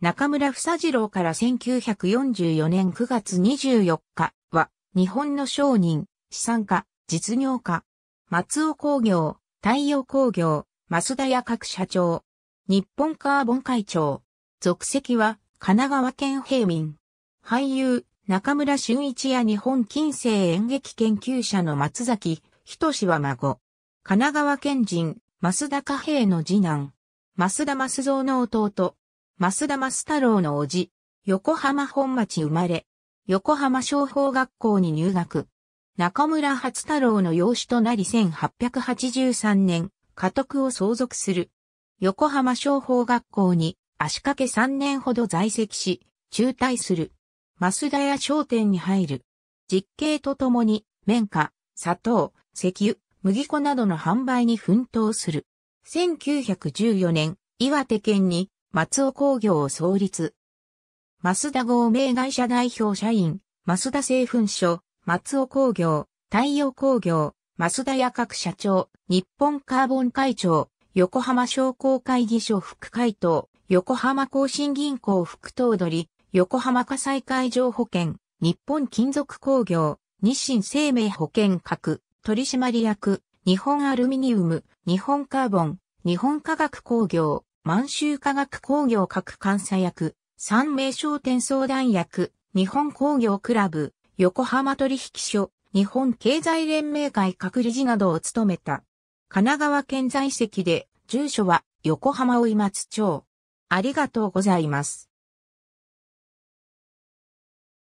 中村房次郎から1944年9月24日は、日本の商人、資産家、実業家、松尾工業、太陽工業、増田屋各社長、日本カーボン会長、属籍は神奈川県平民、俳優、中村俊一や日本近世演劇研究者の松崎、志は孫、神奈川県人、増田家平の次男、増田増蔵の弟、増田増太郎の叔父、横浜本町生まれ、横浜商法学校に入学。中村初太郎の養子となり1883年、家督を相続する。横浜商法学校に足掛け3年ほど在籍し、中退する。増田屋商店に入る。実刑とともに、綿花、砂糖、石油、麦粉などの販売に奮闘する。1914年、岩手県に松尾工業を創立。増田合名会社代表社員、増田製粉所、松尾工業、太陽工業、増田屋各社長、日本カーボン会長、横浜商工会議所副会頭、横浜更新銀行副頭取、横浜火災海上保険、日本金属工業、日清生命保険各、取締役、日本アルミニウム、日本カーボン、日本化学工業、満州化学工業各監査役、三名商店相談役、日本工業クラブ、横浜取引所、日本経済連盟会各理事などを務めた。神奈川県在籍で、住所は横浜を今津町。ありがとうございます。